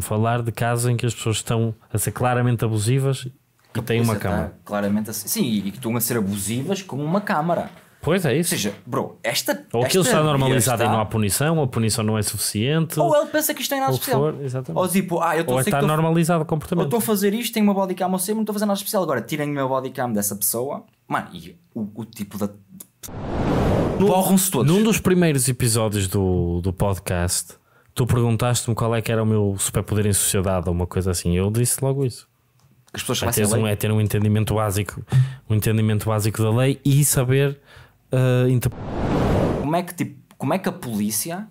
falar de casos em que as pessoas estão a ser claramente abusivas que e têm uma câmara. Tá claramente assim. Sim, e que estão a ser abusivas com uma câmara. Pois é isso. Ou seja, bro, esta. Ou aquilo está normalizado está... e não há punição, ou a punição não é suficiente. Ou ele pensa que isto tem é nada especial. For, Ou tipo, ah, eu estou a é está normalizado o comportamento. eu estou a fazer isto, tenho uma bodycam ou sempre, não estou a fazer nada especial. Agora, tirem meu body bodycam dessa pessoa. Mano, e o, o tipo da. Borram-se todos. Num dos primeiros episódios do, do podcast, tu perguntaste-me qual é que era o meu superpoder em sociedade ou uma coisa assim. Eu disse logo isso. as pessoas é, um, é ter um entendimento básico, um entendimento básico da lei e saber uh, como é que tipo, como é que a polícia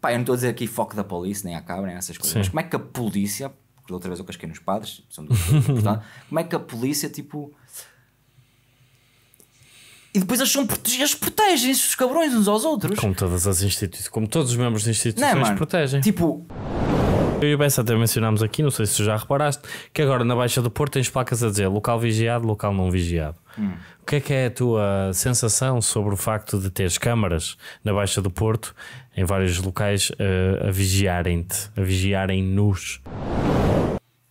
pá, eu não estou a dizer aqui foco da polícia, nem a cabra, nem essas coisas, Sim. mas como é que a polícia, porque da outra vez eu casquei nos padres, são duas coisas, portanto, como é que a polícia tipo e depois eles, são, protegem-se os cabrões uns aos outros. Como todas as instituições, como todos os membros de instituições não é, protegem. Tipo. Eu e o Bessa até mencionámos aqui, não sei se já reparaste, que agora na Baixa do Porto tens placas a dizer local vigiado, local não vigiado. Hum. O que é que é a tua sensação sobre o facto de teres câmaras na Baixa do Porto, em vários locais, eh, a vigiarem-te, a vigiarem-nos? vigiarem te a vigiarem nos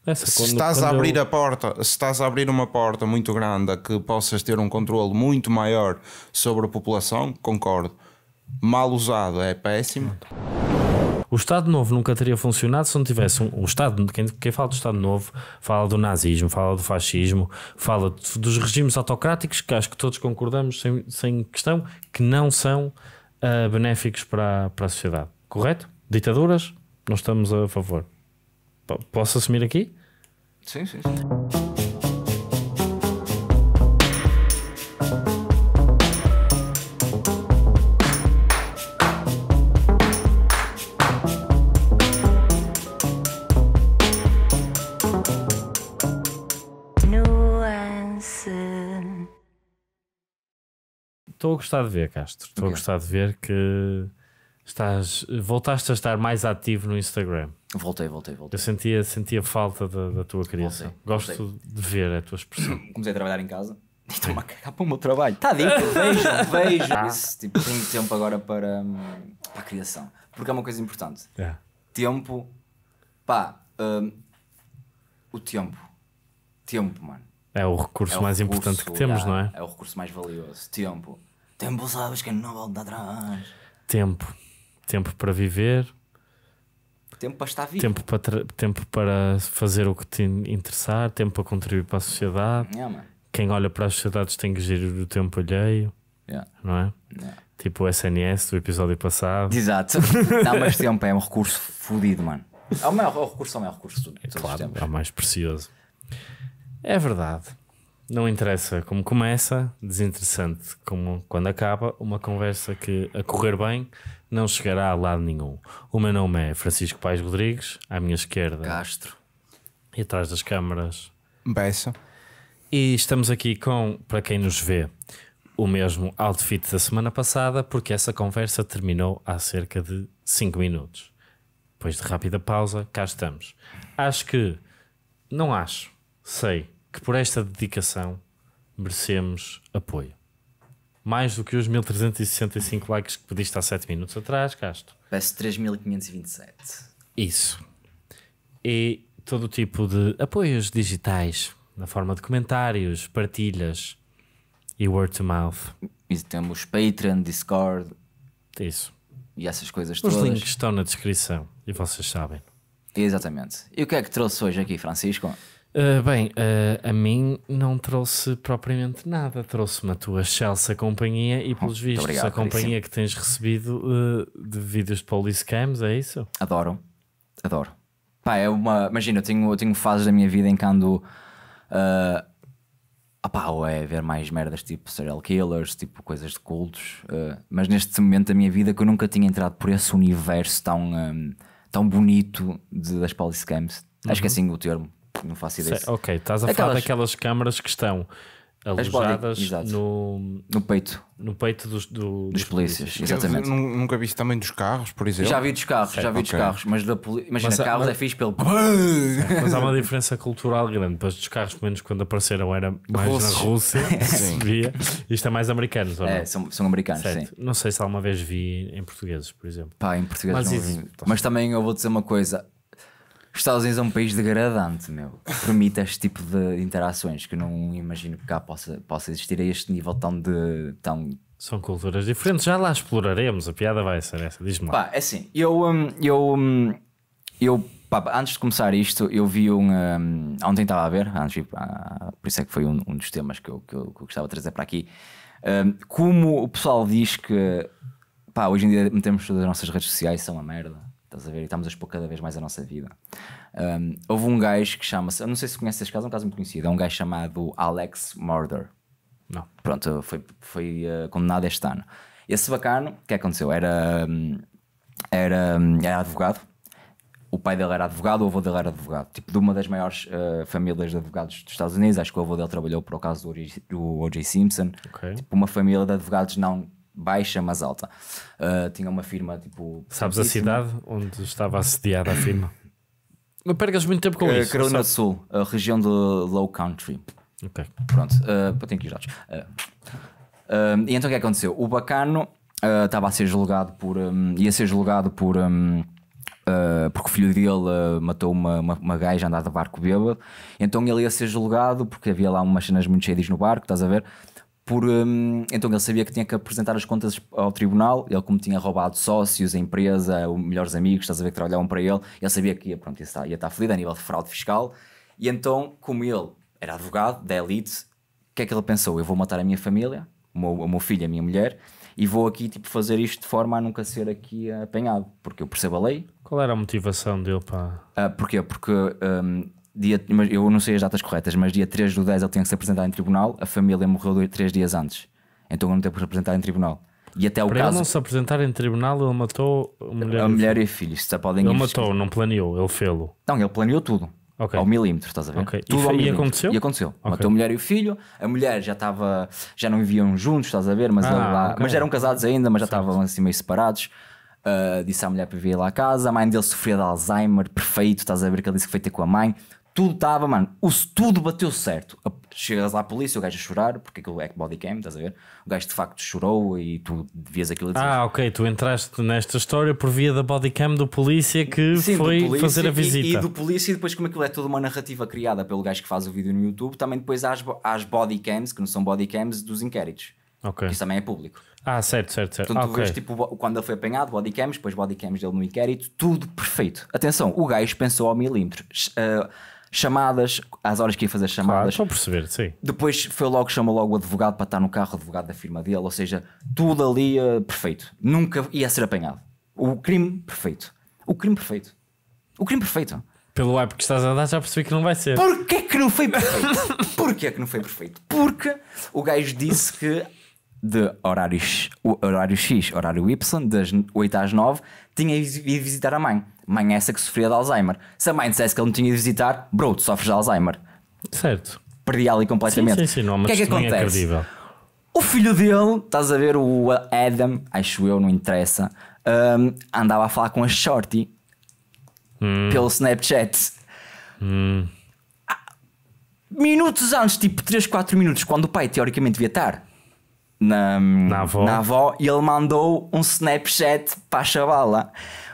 essa, é, se quando, estás quando a abrir eu... a porta, se estás a abrir uma porta muito grande a que possas ter um controle muito maior sobre a população, concordo. Mal usado é péssimo. O Estado Novo nunca teria funcionado se não tivesse um, o Estado. Quem, quem fala do Estado Novo fala do nazismo, fala do fascismo, fala de, dos regimes autocráticos que acho que todos concordamos sem, sem questão que não são uh, benéficos para, para a sociedade. Correto? Ditaduras, Não estamos a favor. Posso assumir aqui? Sim, sim, sim. estou a gostar de ver, Castro. Estou okay. a gostar de ver que estás, voltaste a estar mais ativo no Instagram. Voltei, voltei, voltei. Eu sentia, sentia falta da, da tua criação. Voltei, Gosto voltei. de ver a tua expressão. Comecei a trabalhar em casa. Estou-me a cagar para o meu trabalho. Está dito, vejo, vejo. Ah. Isso, tipo, tenho tempo agora para, hum, para a criação. Porque é uma coisa importante. É. Tempo. Pá, hum, o tempo. Tempo, mano. É o recurso é o mais recurso, importante que temos, é, não é? É o recurso mais valioso. Tempo. Tempo, sabes que não volta atrás. Tempo. Tempo para viver, tempo para estar vivo. Tempo para, tempo para fazer o que te interessar, tempo para contribuir para a sociedade. Yeah, é, Quem olha para as sociedades tem que gerir o tempo alheio, yeah. É. não é? Yeah. É. Tipo o SNS do episódio passado. Exato. Não, mas tempo é um recurso fodido, mano. É o maior recurso, é o maior recurso. Todo, é claro, é o mais precioso. É verdade. Não interessa como começa, desinteressante como quando acaba, uma conversa que, a correr bem, não chegará a lado nenhum. O meu nome é Francisco Paes Rodrigues, à minha esquerda. Castro. E atrás das câmaras. Beça. E estamos aqui com, para quem nos vê, o mesmo outfit da semana passada, porque essa conversa terminou há cerca de 5 minutos. Depois de rápida pausa, cá estamos. Acho que. Não acho. Sei que por esta dedicação merecemos apoio. Mais do que os 1365 likes que pediste há 7 minutos atrás, Castro. Peço 3527. Isso. E todo tipo de apoios digitais, na forma de comentários, partilhas e word to mouth. E temos Patreon, Discord. Isso. E essas coisas Os todas. Os links estão na descrição e vocês sabem. Exatamente. E o que é que trouxe hoje aqui, Francisco? Uh, bem, uh, a mim não trouxe propriamente nada, trouxe-me a tua Chelsea companhia e, pelos oh, vistos, obrigado, a companhia que tens recebido uh, de vídeos de police cams, é isso? Adoro, adoro. Pá, é uma. Imagina, eu tenho, eu tenho fases da minha vida em que ando. Uh, opá, ou é ver mais merdas tipo serial killers, tipo coisas de cultos, mas neste momento da minha vida que eu nunca tinha entrado por esse universo tão, um, tão bonito de, das police cams. Uhum. Acho que é uhum. assim o termo não faço ideia. Sei, ok, estás a aquelas... falar daquelas câmaras que estão alojadas no, no peito no peito dos, do, dos, dos polícias, polícias. exatamente eu, nunca vi isso também dos carros por exemplo já vi dos carros já vi okay. dos carros mas da poli... imagina mas, carros mas... é fixe pelo mas há uma diferença cultural grande pois dos carros pelo menos quando apareceram era mais Russos. na Rússia sim. via isto é mais americanos é, são, são americanos certo. sim não sei se alguma vez vi em portugueses por exemplo Pá, em português mas, vi, mas também eu vou dizer uma coisa os Estados Unidos é um país degradante, meu. Permite este tipo de interações que não imagino que cá possa, possa existir a este nível tão de. Tão... São culturas diferentes, já lá exploraremos. A piada vai ser essa, diz-me. Pá, é assim, eu. Hum, eu, hum, eu pá, antes de começar isto, eu vi um. um ontem estava a ver, antes, por isso é que foi um, um dos temas que eu, que eu, que eu gostava de trazer para aqui. Um, como o pessoal diz que. Pá, hoje em dia metemos todas as nossas redes sociais, são uma merda Estás a ver? E estamos a expor cada vez mais a nossa vida. Um, houve um gajo que chama-se, eu não sei se conheces este caso, é um caso muito conhecido, é um gajo chamado Alex Murder. Não. Pronto, foi, foi uh, condenado este ano. Esse bacano, o que é aconteceu? Era, era, era advogado, o pai dele era advogado, o avô dele era advogado, tipo de uma das maiores uh, famílias de advogados dos Estados Unidos. Acho que o avô dele trabalhou para o caso do O.J. Simpson. Okay. Tipo, uma família de advogados não baixa, mas alta. Uh, tinha uma firma tipo. Sabes a cidade onde estava assediada a firma? Não percas muito tempo com uh, isso. Carolina do Sul, a região de Low Country. Ok. Pronto, uh, tenho que ir dados. Uh, uh, e então o que é aconteceu? O bacano estava a ser julgado por. Um, ia ser julgado por. Um, porque o filho dele matou uma, uma, uma gaja andada de barco bêbado, então ele ia ser julgado porque havia lá umas cenas muito cheias no barco, estás a ver? por, hum, então ele sabia que tinha que apresentar as contas ao tribunal, ele como tinha roubado sócios, a empresa, os melhores amigos, estás a ver que trabalhavam para ele, ele sabia que ia, pronto, ia, estar, ia estar a nível de fraude fiscal, e então, como ele era advogado da elite, o que é que ele pensou? Eu vou matar a minha família, o meu, o meu filho, a minha mulher, e vou aqui tipo, fazer isto de forma a nunca ser aqui apanhado, porque eu percebo a lei. Qual era a motivação dele para... Uh, porquê? Porque... Um, dia, eu não sei as datas corretas, mas dia 3 do 10 ele tinha que se apresentar em tribunal, a família morreu 3 dias antes. Então ele não teve que se apresentar em tribunal. E até o Para caso. ele não se apresentar em tribunal, ele matou a mulher, a mulher e, filho. se Podem ele matou, não planeou, ele fê-lo. Não, ele planeou tudo. Okay. Ao milímetro, estás a ver? Okay. Tudo e, ao milímetro. e aconteceu? E aconteceu. Okay. Matou a mulher e o filho. A mulher já estava. Já não viviam juntos, estás a ver? Mas, ah, lá, mas eram casados ainda, mas já estavam assim meio separados. Uh, disse à mulher para vir lá à casa. A mãe dele sofria de Alzheimer, perfeito, estás a ver? Que ele disse que foi ter com a mãe tudo estava, mano, o, tudo bateu certo. Chegas à polícia, o gajo a chorar, porque aquilo é body bodycam, estás a ver? O gajo de facto chorou e tu vias aquilo dizer. Ah, ok, tu entraste nesta história por via da bodycam do polícia que Sim, foi polícia fazer a visita. E, e, do polícia, e depois, como aquilo é toda uma narrativa criada pelo gajo que faz o vídeo no YouTube, também depois há as, body as bodycams, que não são bodycams, dos inquéritos. que Isso também é público. Ah, certo, certo, certo. Portanto, tu ah, okay. vês tipo, quando ele foi apanhado, bodycams, depois bodycams dele no inquérito, tudo perfeito. Atenção, o gajo pensou ao milímetro. Uh, chamadas, às horas que ia fazer chamadas. Claro, perceber, sim. Depois foi logo, chamou logo o advogado para estar no carro, o advogado da firma dele, ou seja, tudo ali uh, perfeito. Nunca ia ser apanhado. O crime perfeito. O crime perfeito. O crime perfeito. Pelo app que estás a andar já percebi que não vai ser. Porquê que não foi perfeito? Porquê que não foi perfeito? Porque o gajo disse que de horários, horário X, horário Y, das 8 às 9, tinha ido visitar a mãe mãe é essa que sofria de Alzheimer. Se a mãe dissesse que ele não tinha de visitar, bro, tu sofres de Alzheimer. Certo. Perdi ali completamente. Sim, sim, sim, não, mas o que é que acontece? É o filho dele, estás a ver, o Adam, acho eu, não interessa, um, andava a falar com a Shorty hum. pelo Snapchat. Hum. Ah, minutos antes, tipo 3, 4 minutos, quando o pai teoricamente devia estar na, hum, na, avó. na avó, e ele mandou um Snapchat para a chavala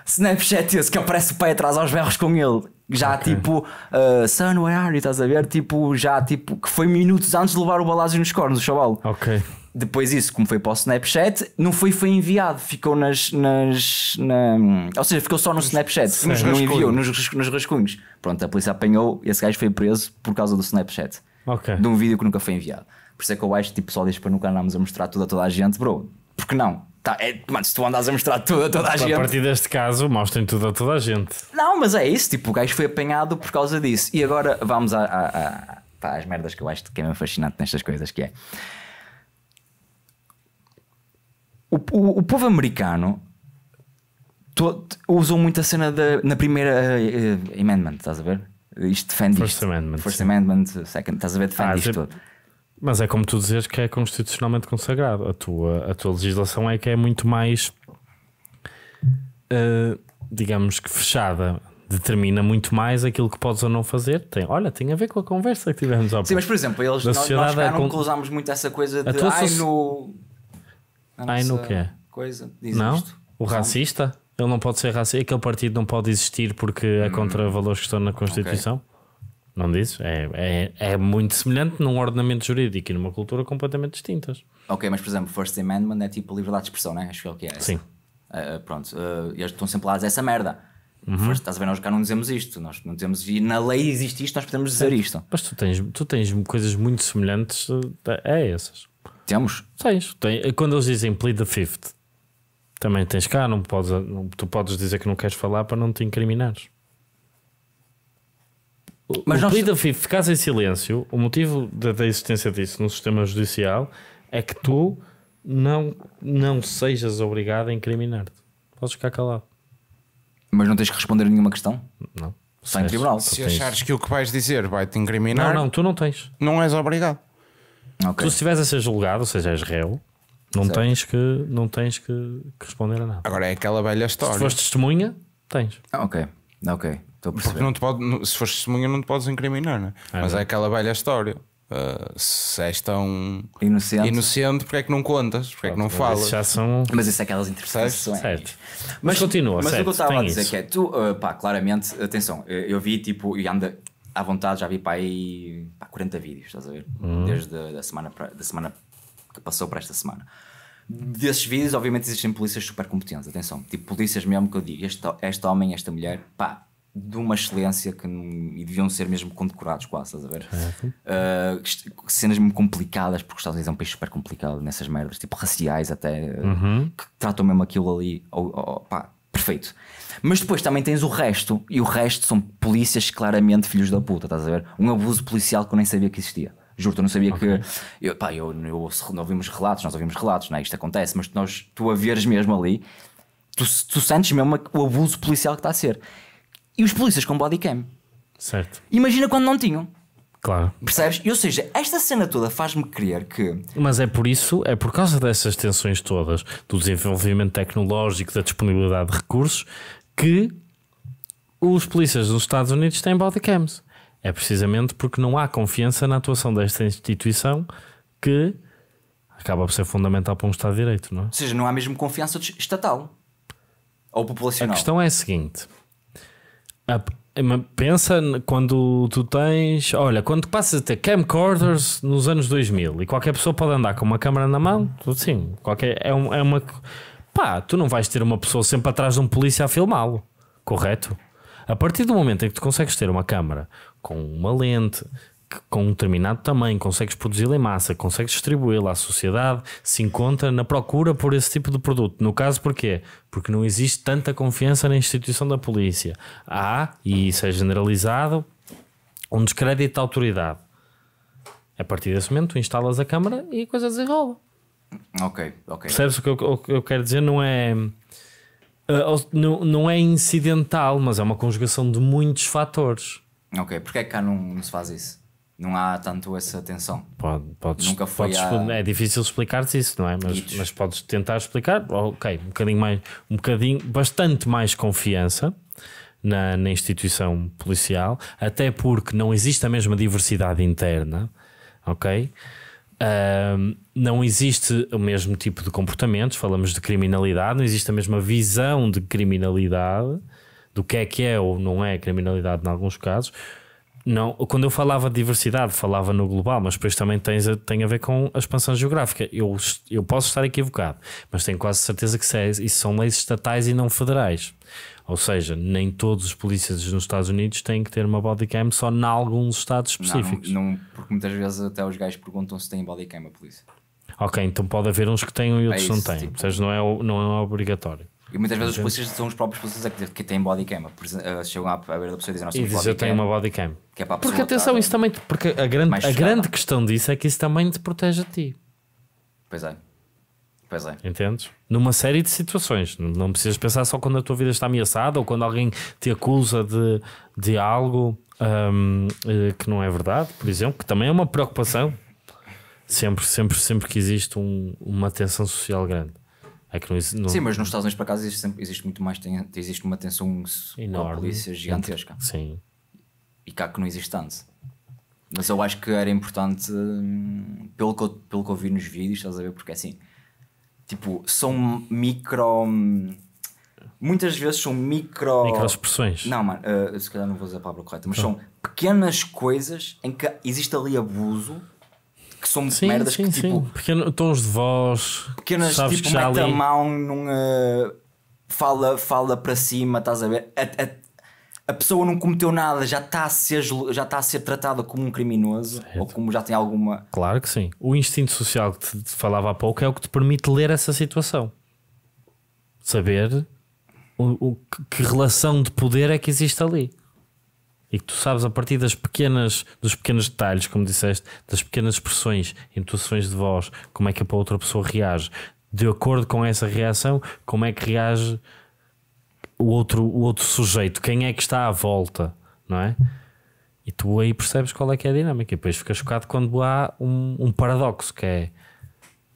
Snapchat esse que aparece o pai atrás aos berros com ele. Já okay. tipo, uh, son, where are you? Estás a ver? Tipo, já tipo, que foi minutos antes de levar o balásio nos cornos, o chaval. Ok. Depois isso, como foi para o Snapchat, não foi, foi enviado, ficou nas. nas na... Ou seja, ficou só no Snapchat, Sim, nos não enviou, nos, nos rascunhos. Pronto, a polícia apanhou, esse gajo foi preso por causa do Snapchat. ok De um vídeo que nunca foi enviado. Por isso é que eu acho, tipo, só diz para nunca andarmos a mostrar tudo a toda a gente, bro. Porque não? Tá, é, mano, se tu andas a mostrar tudo a toda a, gente. A partir deste caso, mostrem tudo a toda a gente. Não, mas é isso. Tipo, o gajo foi apanhado por causa disso. E agora vamos a, a, a às merdas que eu acho que é mesmo fascinante nestas coisas: que é. O, o, o povo americano usou muito a cena da, na primeira uh, Amendment, estás a ver? Isto defende First isto. Amendment. First sim. Amendment, Second, estás a ver? Defende ah, isto tudo mas é como tu dizes que é constitucionalmente consagrado. A tua, a tua legislação é que é muito mais, uh, digamos que fechada. Determina muito mais aquilo que podes ou não fazer. Tem, olha, tem a ver com a conversa que tivemos pouco. Sim, mas por exemplo, eles, na nós, nós cá é não con... muito essa coisa de ai so... no. Ai no quê? Coisa, não? Isto. O racista? Ele não pode ser racista. Aquele partido não pode existir porque é hum. contra valores que estão na Constituição? Okay. Não diz É, é, é, muito semelhante num ordenamento jurídico e numa cultura completamente distintas. Ok, mas por exemplo, First Amendment é tipo liberdade de expressão, né? Acho que é o que é. Sim. Uh, pronto, uh, eles estão sempre lá a dizer essa merda. Uhum. First, estás a ver, nós cá não dizemos isto, nós não dizemos, e na lei existe isto, nós podemos dizer Sim. isto. Mas tu tens, tu tens coisas muito semelhantes a, a essas. Temos? Tens. Tem, quando eles dizem plead the fifth, também tens cá, não podes, não, tu podes dizer que não queres falar para não te incriminares. Mas o nós... plea em silêncio, o motivo da, da, existência disso no sistema judicial é que tu não, não sejas obrigado a incriminar-te. Podes ficar calado. Mas não tens que responder a nenhuma questão? Não. Sem tribunal. Se achares que o que vais dizer vai te incriminar. Não, não, tu não tens. Não és obrigado. Okay. Tu, se estiveres a ser julgado, ou seja, és réu, não certo. tens, que, não tens que, que, responder a nada. Agora é aquela velha história. Se fores testemunha, tens. Ah, ok, ok. Estou a perceber. Porque não te pode, se fores testemunha, não te podes incriminar, né? é mas é? é aquela velha história. Uh, se és tão inocente, inocente porque é que não contas? Porque é que não falas? Já são... Mas isso é aquelas interpretações. Certo. Mas, mas continua. Mas certo, o que eu estava a dizer isso. que é, tu, uh, pá, claramente, atenção, eh, eu vi tipo, e anda à vontade, já vi pá, aí pá, 40 vídeos, estás a ver? Hum. Desde a, da semana, da semana que passou para esta semana. Desses vídeos, obviamente, existem polícias super competentes, atenção, tipo polícias mesmo que eu digo, este, este homem, esta mulher, pá, de uma excelência que e deviam ser mesmo condecorados quase, estás a ver? Uh, cenas mesmo complicadas, porque os Estados Unidos é um país super complicado nessas merdas, tipo raciais até, ah, uhum. que tratam mesmo aquilo ali, ou, ou, pá, perfeito. Mas depois também tens o resto, e o resto são polícias claramente filhos da puta, estás a ver? Um abuso policial que eu nem sabia que existia. Juro, eu não sabia okay. que. Eu, pá, eu, eu, não ouvimos relatos, nós ouvimos relatos, não é? Isto acontece, mas nós, tu a veres mesmo ali, tu, tu sentes mesmo o abuso policial que está a ser e os polícias com bodycam. Certo. Imagina quando não tinham. Claro. Percebes? Ou seja, esta cena toda faz-me crer que. Mas é por isso, é por causa dessas tensões todas, do desenvolvimento tecnológico, da disponibilidade de recursos, que os polícias dos Estados Unidos têm bodycams. É precisamente porque não há confiança na atuação desta instituição que acaba por ser fundamental para um Estado de Direito, não é? Ou seja, não há mesmo confiança estatal ou populacional. A questão é a seguinte ah, pensa quando tu tens. Olha, quando passas a ter camcorders nos anos 2000 e qualquer pessoa pode andar com uma câmera na mão, sim, qualquer, é, um, é uma. Pá, tu não vais ter uma pessoa sempre atrás de um polícia a filmá-lo, correto? A partir do momento em que tu consegues ter uma câmera com uma lente, que com um determinado tamanho consegues produzi-la em massa, consegues distribuí-la à sociedade, se encontra na procura por esse tipo de produto. No caso, porquê? Porque não existe tanta confiança na instituição da polícia. Há, e isso é generalizado, um descrédito da autoridade. A partir desse momento, tu instalas a câmara e a coisa desenrola. Ok, ok. Percebes o que eu, o que eu quero dizer? Não é. Eh, não, não é incidental, mas é uma conjugação de muitos fatores. Ok, porque é que cá não, não se faz isso? não há tanto essa tensão. Pode, podes, Nunca foi podes, a... É difícil explicar-se isso, não é? Mas, mas, podes tentar explicar, ok, um bocadinho mais, um bocadinho, bastante mais confiança na, na instituição policial, até porque não existe a mesma diversidade interna, ok? não existe o mesmo tipo de comportamentos, falamos de criminalidade, não existe a mesma visão de criminalidade, do que é que é ou não é criminalidade em alguns casos não, quando eu falava de diversidade, falava no global, mas depois também tem, tem a ver com a expansão geográfica. Eu, eu posso estar equivocado, mas tenho quase certeza que é, isso são leis estatais e não federais. Ou seja, nem todos os polícias nos Estados Unidos têm que ter uma bodycam só em alguns estados específicos. Não, não, porque muitas vezes até os gajos perguntam se têm bodycam a polícia. Ok, então pode haver uns que tenham e outros é isso, não têm. Tipo... Ou seja, não é, não é obrigatório. E muitas vezes os polícias são os próprios polícias que, que têm body cam. Chegam à beira da pessoa e dizem: Nós temos body cam. eu tenho uma body cam. Que é para a porque atenção, isso também. Porque a grande, a grande questão disso é que isso também te protege a ti. Pois é. Pois é. Entendes? Numa série de situações. Não precisas pensar só quando a tua vida está ameaçada ou quando alguém te acusa de, de algo um, eh, que não é verdade, por exemplo, que também é uma preocupação. Sempre, sempre, sempre que existe um, uma tensão social grande. É que não, não... Sim, mas nos Estados Unidos, para casa existe, sempre, existe muito mais. Tem, existe uma tensão enorme. Com a polícia gigantesca. Sim. E cá que não existe tanto. Mas eu acho que era importante, hum, pelo que, eu, pelo que eu vi nos vídeos, estás a ver? Porque assim, tipo, são micro. Hum, muitas vezes são micro. Micro expressões. Não, mano, uh, se calhar não vou usar a palavra correta, mas são pequenas coisas em que existe ali abuso que somos sim, merdas sim, que tipo. Sim. tons de voz. Pequenas sabes tipo, mete a mão numa. Eh, fala, fala para cima, estás a ver? A, a, a pessoa não cometeu nada, já está a ser, já está a ser tratada como um criminoso certo. ou como já tem alguma. Claro que sim. O instinto social que te falava há pouco é o que te permite ler essa situação, saber o, o que relação de poder é que existe ali e que tu sabes a partir das pequenas, dos pequenos detalhes, como disseste, das pequenas expressões, intuições de voz, como é que a outra pessoa reage, de acordo com essa reação, como é que reage o outro, o outro sujeito, quem é que está à volta, não é? E tu aí percebes qual é que é a dinâmica, e depois ficas chocado quando há um, um paradoxo, que é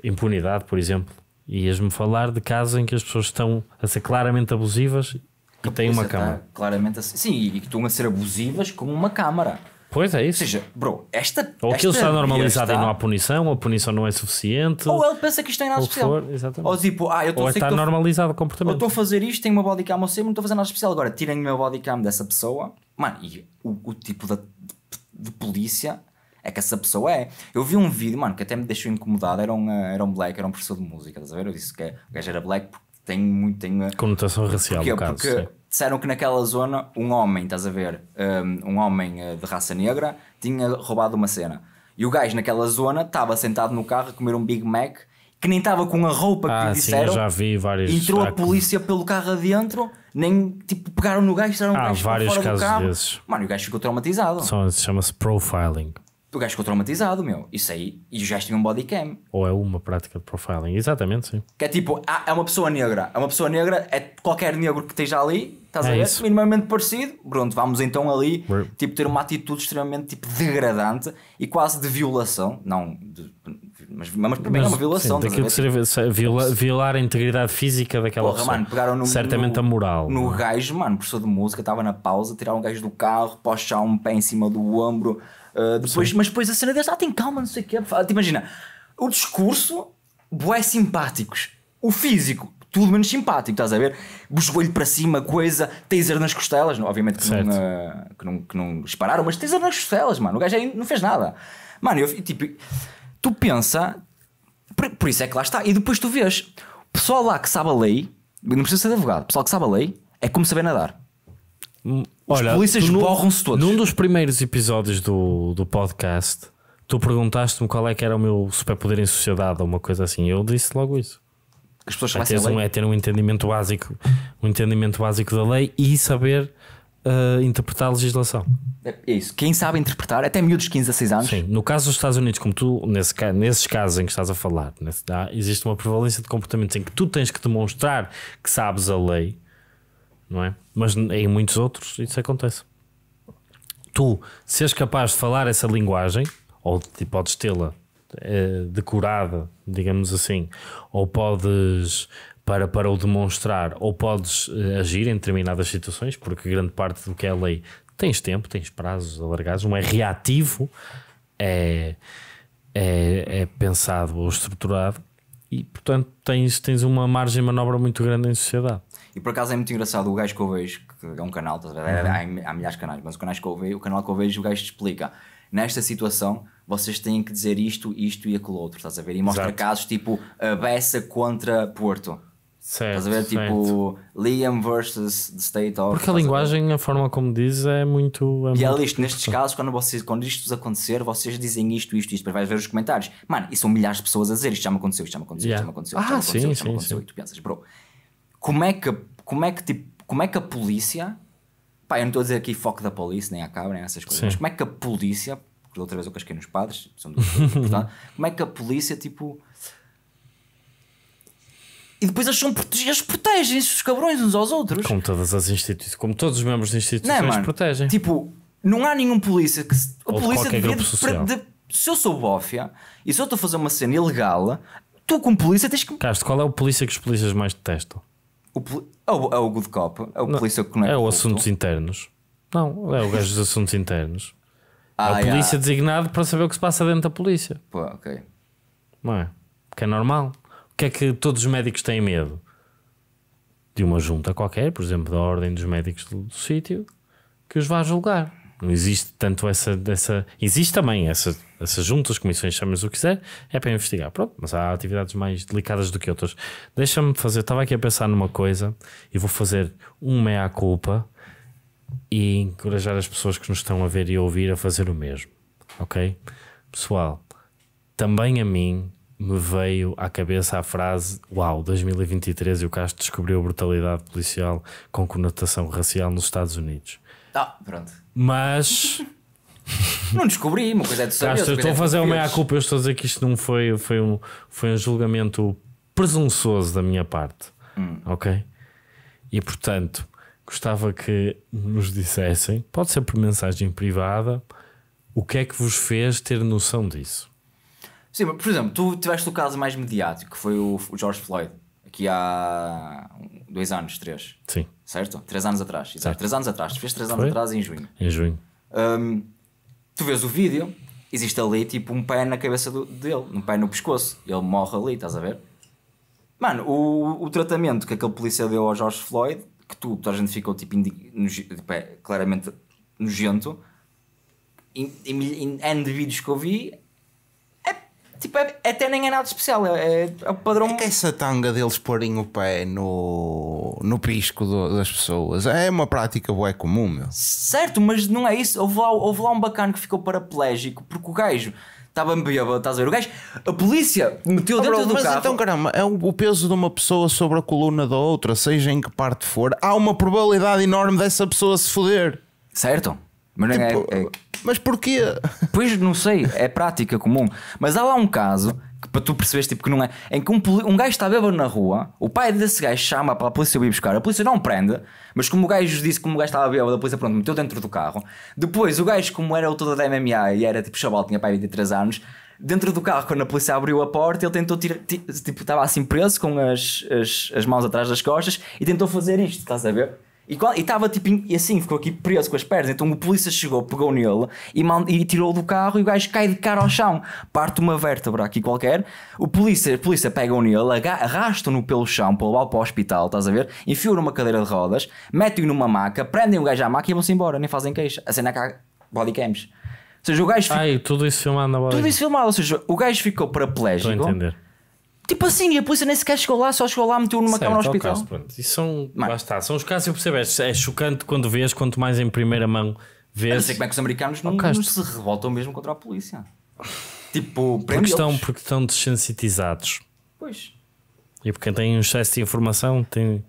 impunidade, por exemplo. Ias-me falar de casos em que as pessoas estão a ser claramente abusivas que tem uma tá câmara. Claramente assim. Sim, e que estão a ser abusivas com uma câmara. Pois é isso. Ou seja, bro, esta. Ou aquilo está normalizado está... e não há punição, ou a punição não é suficiente. Ou ele pensa que isto é nada especial. For, Ou tipo, ah, eu estou é está normalizado o comportamento. Eu estou a fazer isto, tenho uma bodycam ou sei, não estou a fazer nada especial. Agora, tirem-me a bodycam dessa pessoa. Mano, e o, o tipo da, de, de, polícia é que essa pessoa é. Eu vi um vídeo, mano, que até me deixou incomodado. Era um, eh, era um black, era um professor de música, estás a ver? Eu disse que o gajo era black porque tem muito. Tem, Conotação racial, Porquê? um Porque sim. disseram que naquela zona um homem, estás a ver, um, homem eh, de raça negra tinha roubado uma cena. E o gajo naquela zona estava sentado no carro a comer um Big Mac que nem estava com a roupa que ah, lhe disseram. Sim, eu já vi vários. Entrou a polícia pelo carro adentro, nem tipo pegaram no gajo, disseram ah, o gajo vários fora casos do carro. Desses. Mano, o gajo ficou traumatizado. Chama-se profiling o gajo ficou traumatizado, meu. Isso aí, e já estive tinham um bodycam. Ou é uma prática de profiling, exatamente, sim. Que é tipo, ah, é uma pessoa negra, é uma pessoa negra, é qualquer negro que esteja ali, estás é a ver? Isso. Minimamente parecido, pronto, vamos então ali, We're... tipo, ter uma atitude extremamente tipo, degradante e quase de violação, não, de, mas, mas primeiro é uma violação, sim, daquilo que seria tipo, viola, violar a integridade física daquela porra, pessoa. Mano, pegaram no, certamente no, a moral. No é? gajo, mano, professor de música, estava na pausa, tiraram um gajo do carro, pós um pé em cima do ombro ah, depois, mas depois a cena deles, ah, tem calma, não sei o que. Te tipo, imagina, o discurso, boé simpáticos. O físico, tudo menos simpático, estás a ver? Joelho para cima, coisa, taser nas costelas, obviamente que não, ah, que, não, que não dispararam, mas taser nas costelas, mano. O gajo aí não fez nada. Mano, eu tipo, tu pensa, por, por, isso é que lá está. E depois tu vês, o pessoal lá que sabe a lei, não precisa ser advogado, o pessoal que sabe a lei é como saber nadar. Olha, polícias borram-se todos. Num dos primeiros episódios do, do podcast, tu perguntaste-me qual é que era o meu superpoder em sociedade ou uma coisa assim. Eu disse logo isso. Que as pessoas é, teres um, é ter um entendimento básico, um entendimento básico da lei e saber uh, interpretar a legislação. É isso. Quem sabe interpretar, até miúdos de 15 a 6 anos. Sim, no caso dos Estados Unidos, como tu, nesse, nesses casos em que estás a falar, nesse, existe uma prevalência de comportamentos em que tu tens que demonstrar que sabes a lei não é? Mas em muitos outros isso acontece. Tu, se és capaz de falar essa linguagem, ou te, tipo, podes tê-la eh, decorada, digamos assim, ou podes para, para o demonstrar, ou podes eh, agir em determinadas situações, porque grande parte do que é lei tens tempo, tens prazos alargados, não é reativo, é, é, é pensado ou estruturado, e portanto tens, tens uma margem de manobra muito grande em sociedade. E por acaso é muito engraçado o gajo que eu vejo, que é um canal, uhum. há, milhares de canais, mas o canal que eu vejo, o canal que eu vejo, o gajo te explica. Nesta situação, vocês têm que dizer isto, isto e aquilo outro, estás a ver? E mostra Exato. casos tipo a Bessa contra Porto. Certo, estás a ver? Tipo Liam versus The State of. Porque a linguagem, a, a, forma como diz, é muito. É e é muito é isto, nestes casos, quando, vocês, quando isto vos acontecer, vocês dizem isto, isto, isto, depois vais ver os comentários. Mano, e são milhares de pessoas a dizer isto já me aconteceu, isto já me aconteceu, yeah. isto já me aconteceu, isto já me aconteceu, ah, isto já me aconteceu, sim, isto já me aconteceu. Sim, e tu pensas, bro como é que, como é que, tipo, como é que a polícia. Pá, eu não estou a dizer aqui foco da polícia, nem a cabra, nem essas coisas, Sim. mas como é que a polícia. Porque da outra vez eu casquei nos padres, são portanto, como é que a polícia, tipo. E depois eles, são protegem-se os cabrões uns aos outros. Como todas as instituições, como todos os membros de instituições não é, protegem. Tipo, não há nenhum polícia que. A Ou polícia de devia. De, de, se eu sou bófia e se eu estou a fazer uma cena ilegal, tu como polícia tens que. Castro, qual é o polícia que os polícias mais detestam? O, é, o, é o Good Cop, é o polícia que não é. É o Assuntos Internos. Não, é o gajo dos Assuntos Internos. É ah, é o polícia yeah. designado para saber o que se passa dentro da polícia. Pô, ok. Não é? Que é normal. O que é que todos os médicos têm medo? De uma junta qualquer, por exemplo, da ordem dos médicos do, do sítio, que os vá julgar. Não existe tanto essa, essa. Existe também essa eh, se juntas, comissões, chamas o que quiser, é para investigar. Pronto, mas há atividades mais delicadas do que outras. Deixa-me fazer, estava aqui a pensar numa coisa e vou fazer um meia-culpa e encorajar as pessoas que nos estão a ver e a ouvir a fazer o mesmo, ok? Pessoal, também a mim me veio à cabeça a frase: Uau, 2023 e o Castro descobriu a brutalidade policial com conotação racial nos Estados Unidos. Ah, pronto. Mas. Não descobri, uma coisa é de saber. Castro, estou a é fazer uma meia-culpa. Eu estou a dizer que isto não foi, foi, um, foi um julgamento presunçoso da minha parte. Hum. Ok? E portanto, gostava que nos dissessem, pode ser por mensagem privada, o que é que vos fez ter noção disso? Sim, mas, por exemplo, tu tiveste o caso mais mediático, que foi o, o George Floyd, aqui há dois anos, três. Sim. Certo? Três anos atrás, Três anos atrás. Tu fez três anos foi? atrás em junho. Em junho. Um, tu vês o vídeo, existe ali tipo um pé na cabeça do, dele, um pé no pescoço, ele morre ali, estás a ver? Mano, o, o tratamento que aquele polícia deu ao George Floyd, que tu, toda a gente ficou tipo, no, tipo é, claramente nojento, em, em, em, em vídeos que eu vi, Tipo, é, até nem é nada especial. É, é, é o padrão. É que essa tanga deles porem o pé no, no pisco do, das pessoas é uma prática boa comum, meu. Certo, mas não é isso. Houve lá, houve lá um bacana que ficou paraplégico porque o gajo. Tá Estava tá a ver? O gajo, a polícia meteu oh, dentro bro, do mas carro. Mas então, caramba, é o peso de uma pessoa sobre a coluna da outra, seja em que parte for, há uma probabilidade enorme dessa pessoa se foder. Certo? Mas, é, tipo, é, é... mas porquê? Pois não sei, é prática comum. Mas há lá um caso que para tu percebes tipo, que não é. Em que um, um gajo está bêbado na rua, o pai desse gajo chama para a polícia vir buscar, a polícia não prende, mas como o gajo disse como o gajo estava bêbado, a polícia pronto, meteu dentro do carro. Depois o gajo, como era o todo da MMA e era tipo chaval, tinha pai de 23 anos, dentro do carro, quando a polícia abriu a porta, ele tentou tirar, tipo, estava assim preso com as, as, as mãos atrás das costas e tentou fazer isto, estás a ver? E estava tipo e assim, ficou aqui preso com as pernas. Então o polícia chegou, pegou nele e, e tirou do carro e o gajo cai de cara ao chão, parte uma vértebra aqui qualquer. O polícia, a polícia pega-o nele, arrasta-no pelo chão para levar para o hospital, estás a ver? Enfiam numa cadeira de rodas, metem-o numa maca, prendem o gajo à maca e vão-se embora, nem fazem queixa. A cena é body bodycams. Ou seja, o gajo. Ai, tudo isso filmado na bodycam. Tudo isso filmado, ou seja, o gajo ficou paraplégico. Estou a entender Tipo assim, e a polícia nem sequer chegou lá, só chegou lá, meteu numa cama no hospital. Caso, pronto. Isso são, Mano. lá são os casos, eu percebo, é, é chocante quando vês, quanto mais em primeira mão vês. Eu não sei como é que os americanos não, não se revoltam mesmo contra a polícia. Tipo, porque estão, porque estão desensitizados. Pois. E porque têm um excesso de informação, têm...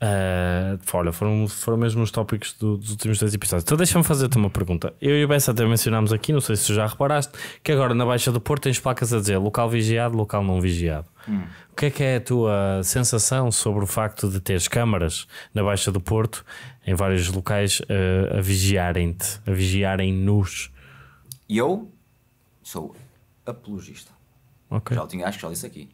Uh, olha, foram, foram mesmo os tópicos do, dos últimos dois episódios. Então deixa-me fazer-te uma pergunta. Eu e o Bessa até mencionámos aqui, não sei se já reparaste, que agora na Baixa do Porto tens placas a dizer local vigiado, local não vigiado. Hum. O que é que é a tua sensação sobre o facto de teres câmaras na Baixa do Porto, em vários locais, uh, a vigiarem-te, a vigiarem-nos? Eu sou apologista. Okay. Já tinha, acho que já disse aqui.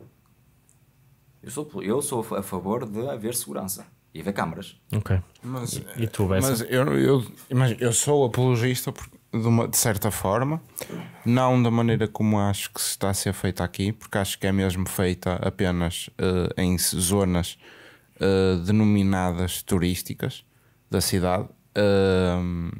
Eu sou, eu sou a favor de haver segurança e haver câmaras. Ok. Mas, e, e tu, Bessa? Mas eu, eu, mas eu sou apologista porque, de, uma, de certa forma, não da maneira como acho que está a ser feita aqui, porque acho que é mesmo feita apenas uh, em zonas uh, denominadas turísticas da cidade. Uh,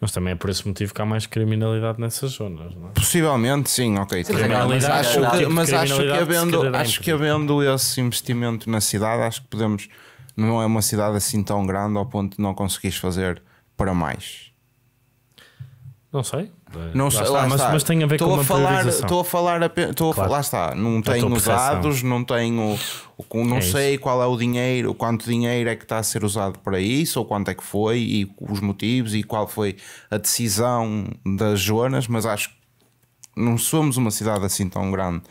mas também é por esse motivo que há mais criminalidade nessas zonas, não é? Possivelmente, sim, ok. Mas acho que, tipo mas acho que havendo, acho que havendo esse investimento na cidade, acho que podemos. Não é uma cidade assim tão grande ao ponto de não conseguires fazer para mais. Não sei. Não lá está, lá mas, está. mas tem a ver estou com a uma falar, Estou a falar, estou claro. a, lá está, não tenho dados, não tenho, não é sei isso. qual é o dinheiro, quanto dinheiro é que está a ser usado para isso, ou quanto é que foi, e os motivos, e qual foi a decisão das Joanas, mas acho que não somos uma cidade assim tão grande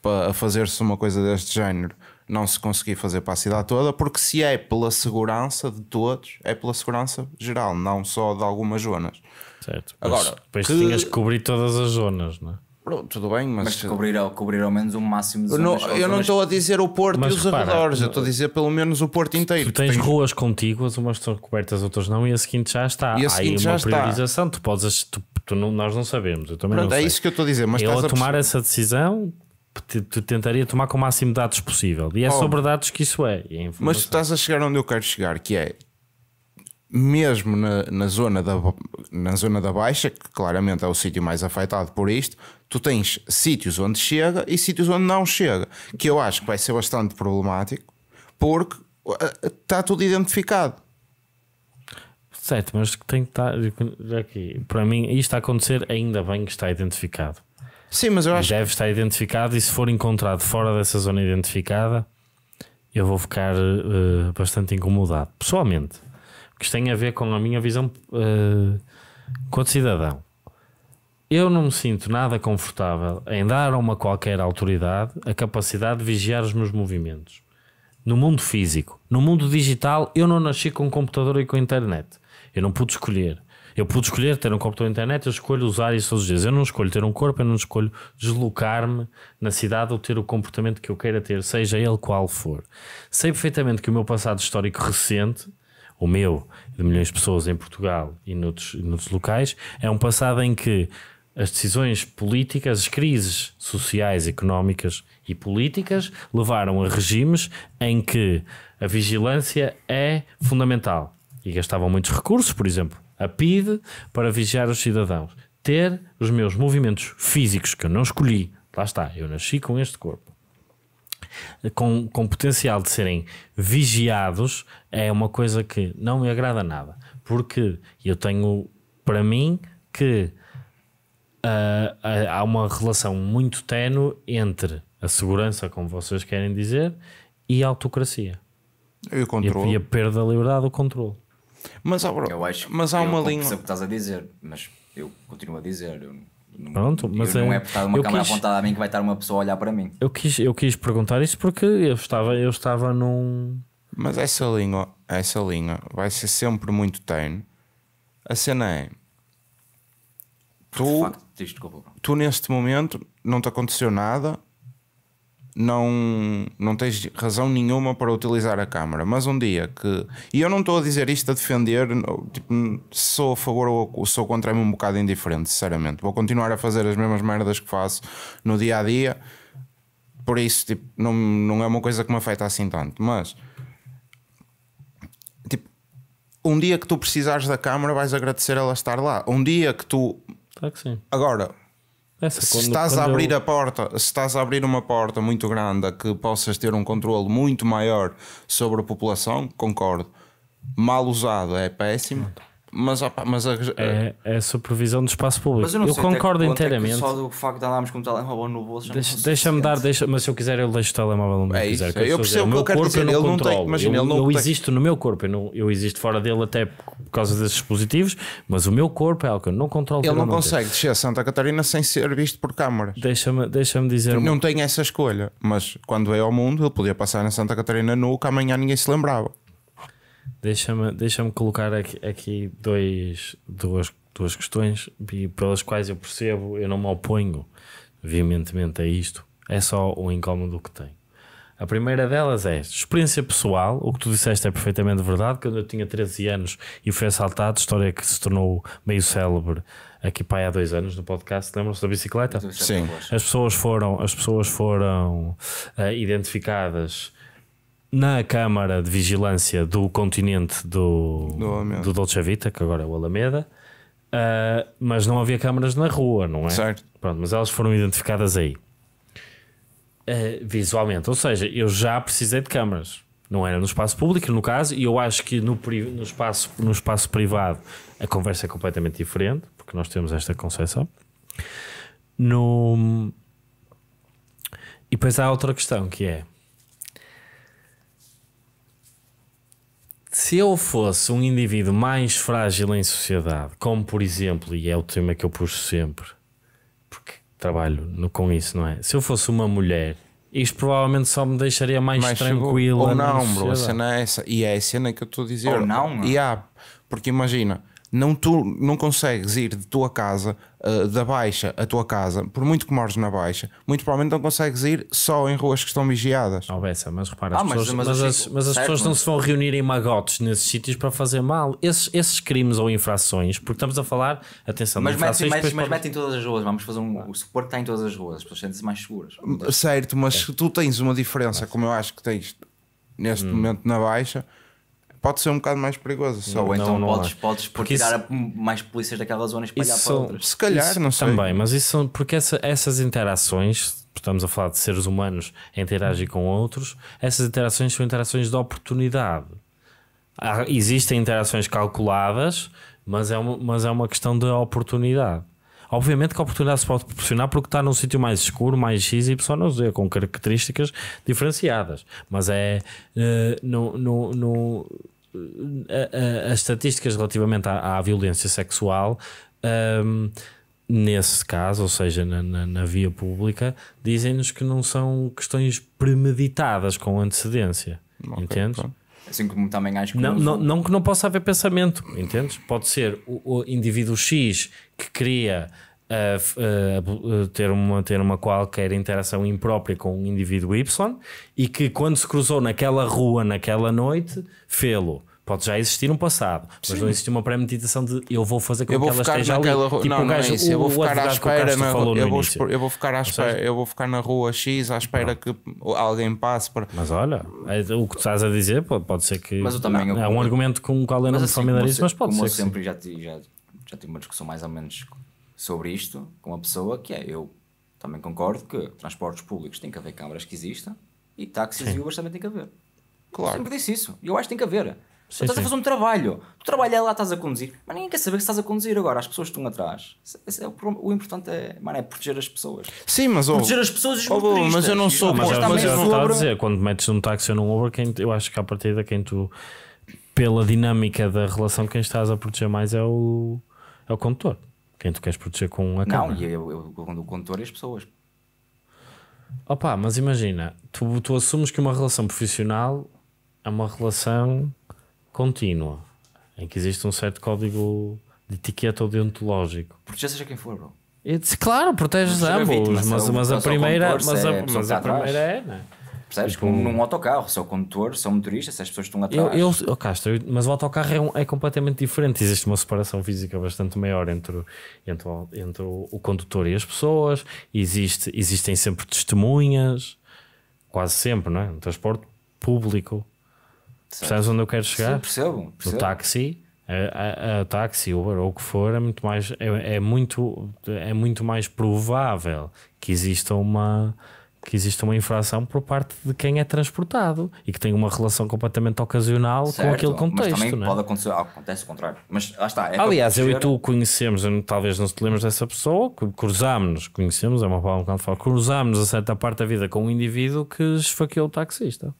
para fazer-se uma coisa deste género não se conseguir fazer para a cidade toda, porque se é pela segurança de todos, é pela segurança geral, não só de algumas zonas. Certo. Agora, depois que... tinhas que cobrir todas as zonas, não é? Pronto, tudo bem, mas. mas cobrir, cobrir ao menos o um máximo de zonas. Não, eu não estou a dizer o Porto mas e os repara, arredores, eu estou a dizer pelo menos o Porto inteiro. Tu tens, ruas contíguas, umas estão cobertas, outras não, e a seguinte já está. E a seguinte Há aí uma priorização, está. tu podes. Tu, tu, não, nós não sabemos, eu também Pronto, não é sei. É isso que eu estou a dizer, mas eu a tomar essa decisão. Te, te tentaria tomar com o máximo de dados possível e é oh, sobre dados que isso é. é mas tu estás a chegar onde eu quero chegar, que é mesmo na, na, zona da, na zona da Baixa, que claramente é o sítio mais afetado por isto, tu tens sítios onde chega e sítios onde não chega, que eu acho que vai ser bastante problemático, porque eh, está tudo identificado. Certo, mas tem que estar aqui. Para mim, isto a acontecer, ainda bem que está identificado. Sim, mas eu acho. Deve estar identificado e se for encontrado fora dessa zona identificada, eu vou ficar uh, bastante incomodado, pessoalmente que tem a ver com a minha visão uh, cidadão. Eu não me sinto nada confortável em dar a uma qualquer autoridade a capacidade de vigiar os meus movimentos. No mundo físico, no mundo digital, eu não nasci com um computador e com a internet. Eu não pude escolher. Eu pude escolher ter um computador e internet, eu escolho usar isso todos os dias. Eu não escolho ter um corpo, eu não escolho deslocar-me na cidade ou ter o comportamento que eu queira ter, seja ele qual for. Sei perfeitamente que o meu passado histórico recente, o meu, de milhões de pessoas em Portugal e noutros, noutros locais, é um passado em que as decisões políticas, as crises sociais, económicas e políticas levaram a regimes em que a vigilância é fundamental e gastavam muitos recursos, por exemplo, a PIDE, para vigiar os cidadãos. Ter os meus movimentos físicos que eu não escolhi, lá está, eu nasci com este corpo com, com potencial de serem vigiados é uma coisa que não me agrada nada. Porque eu tenho para mim que uh, uh, há uma relação muito tenue entre a segurança, como vocês querem dizer, e a autocracia. E o controle. E a, e a perda da liberdade, o controle. Mas, há, eu acho mas há uma linha. Eu sei o que estás a dizer, mas eu continuo a dizer. Eu Pronto, mas eu, não é-, é por estar uma câmera quis, apontada a mim que vai estar uma pessoa a olhar para mim. Eu quis, eu quis perguntar isso porque eu estava, eu estava num. Mas essa língua, essa linha vai ser sempre muito tenue. A cena é. Tu, tu neste momento não te aconteceu nada, não, não tens razão nenhuma para utilizar a câmara, mas um dia que. E eu não estou a dizer isto a defender, tipo, sou a favor ou sou contra é-me um bocado indiferente, sinceramente. Vou continuar a fazer as mesmas merdas que faço no dia a dia, por isso, tipo, não, não é uma coisa que me afeta assim tanto, mas. Tipo, um dia que tu precisares da câmara, vais agradecer ela estar lá. Um dia que tu. Claro que sim. Agora, essa, se quando, estás quando a abrir eu... a porta, se estás a abrir uma porta muito grande a que possas ter um controle muito maior sobre a população, concordo. Mal usado é péssimo. Mas, opa, mas a, é, é a supervisão do espaço público. Mas eu, eu concordo é inteiramente. É só do facto de andarmos com o telemóvel no bolso. Deixa-me deixa dar, deixa, mas se eu quiser, eu deixo o telemóvel no meu é quiser. Isso, eu percebo o meu corpo dizer, eu não controlo. Tem, eu, eu tem. existo no meu corpo, eu, não, eu existo fora dele até por causa desses dispositivos, mas o meu corpo é algo que eu não controlo. Ele não consegue descer a Santa Catarina sem ser visto por câmaras. Deixa-me deixa dizer. Não tem essa escolha, mas quando veio é ao mundo, ele podia passar na Santa Catarina nu, que amanhã ninguém se lembrava. Deixa-me deixa colocar aqui, aqui dois, duas, duas questões e pelas quais eu percebo, eu não me oponho veementemente a isto, é só o incómodo que tenho. A primeira delas é experiência pessoal. O que tu disseste é perfeitamente verdade. Quando eu tinha 13 anos e fui assaltado, história que se tornou meio célebre aqui para há dois anos no podcast, lembram-se da bicicleta? Sim. As pessoas foram, as pessoas foram uh, identificadas na Câmara de Vigilância do continente do, do, do Dolce Vita, que agora é o Alameda, uh, mas não havia câmaras na rua, não é? Certo. Pronto, mas elas foram identificadas aí. Uh, visualmente, ou seja, eu já precisei de câmaras. Não era no espaço público, no caso, e eu acho que no, no, espaço, no espaço privado a conversa é completamente diferente, porque nós temos esta concepção. No... E depois há outra questão que é se eu fosse um indivíduo mais frágil em sociedade, como por exemplo, e é o tema que eu puxo sempre, porque trabalho no, com isso, não é? Se eu fosse uma mulher, isto provavelmente só me deixaria mais, mais tranquilo. Ou não, bro, a cena é essa. E é a cena que eu estou a dizer. Ou não, não. É? E há, porque imagina, não, tu não consegues ir de tua casa, uh, da Baixa à tua casa, por muito que mores na Baixa, muito provavelmente não consegues ir só em ruas que estão vigiadas. Oh, Bessa, mas repara, as ah, pessoas, mas, mas, assim, as, mas as pessoas não se vão reunir em magotes nesses sítios para fazer mal. Esses, esses crimes ou infrações, porque estamos a falar, atenção, mas, metem, mas, mas metem todas as ruas, vamos fazer um. O suporte está em todas as ruas, as pessoas sentem-se mais seguras. Certo, mas é. tu tens uma diferença, como eu acho que tens neste hum. momento na Baixa pode ser um bocado mais perigoso, Só. Ou então não, não podes, podes por porque tirar isso, mais polícias daquela zona e espalhar para são, outras. Se calhar, isso, não sei. Também, mas isso são, porque essa, essas interações, estamos a falar de seres humanos a interagir com outros, essas interações são interações de oportunidade. Há, existem interações calculadas, mas é, uma, mas é uma questão de oportunidade. Obviamente que a oportunidade se pode proporcionar porque está num sítio mais escuro, mais X e Y, não sei, com características diferenciadas. Mas é uh, no, no, no eh, eh, as estatísticas relativamente à, à violência sexual. Um, ehm, nesse caso, ou seja, na, na, na via pública, dizem-nos que não são questões premeditadas com antecedência. Okay, Pronto. Assim como também acho que. Não, não, não, que não possa haver pensamento, entendes? Pode ser o, o indivíduo X que cria. Uh, uh, ter, uma, ter uma qualquer interação imprópria com um indivíduo Y e que quando se cruzou naquela rua naquela noite, fê-lo Pode já existir um passado, Sim. mas não existe uma premeditação de eu vou fazer com eu vou que ela esteja naquela... ali. Tipo não, o gajo, não é isso. eu vou ficar à espera na rua. Eu, vou, eu vou ficar à espera, eu vou ficar na rua X à espera que alguém passe para. Mas olha, é o que tu estás a dizer pode, pode ser que mas eu também, não, eu, é um argumento com o qual eu não me assim, familiarizo, mas pode como ser. Como sempre já, já, já tive uma discussão mais ou menos sobre isto com uma pessoa que é eu também concordo que transportes públicos têm que haver câmaras que existam e táxis Sim. e o também têm que haver. Claro. Eu sempre disse isso. Eu acho que tem que haver. Sim, estás sim. a fazer um trabalho. Tu é lá, estás a conduzir. Mas ninguém quer saber se estás a conduzir agora. As pessoas estão atrás. Esse é o, o importante é, mano, é proteger as pessoas. Sim, mas proteger as pessoas e os oh, Mas eu não sou. Mas, mas, mas eu não estava a dizer. Quando metes um táxi ou num Uber, quem, eu acho que a partir da quem tu, pela dinâmica da relação, quem estás a proteger mais é o, é o condutor. Quem tu queres proteger com a cara. Não, e eu, eu, eu, o condutor e as pessoas. Opa, mas imagina, tu, tu assumes que uma relação profissional é uma relação contínua, em que existe um certo código de etiqueta odontológico. Protege seja quem for, bro. It's, claro, proteges ambos, vítima, mas, mas, é a primeira, mas, a, é mas a primeira é, né? Percebes? Tipo, Como num autocarro, se é o condutor, se é o motorista, se as pessoas estão atrás. Eu, eu, oh Castro, mas o autocarro é, um, é, completamente diferente. Existe uma separação física bastante maior entre, entre, entre o, o condutor e as pessoas. Existe, existem sempre testemunhas, quase sempre, não é? No transporte público Percebes onde eu quero chegar? Sim, percebo, percebo. O táxi, a, a, a táxi, Uber ou o que for, é muito mais, é, é, muito, é muito mais provável que exista uma que existe uma infração por parte de quem é transportado e que tem uma relação completamente ocasional certo, com aquele contexto. Mas também é? pode acontecer, acontece o contrário. Mas lá está. É Aliás, eu e tu conhecemos, talvez não te lembres dessa pessoa, cruzámos-nos, conhecemos, é uma palavra um bocado fala, cruzámos-nos a certa parte da vida com um indivíduo que esfaqueou o taxista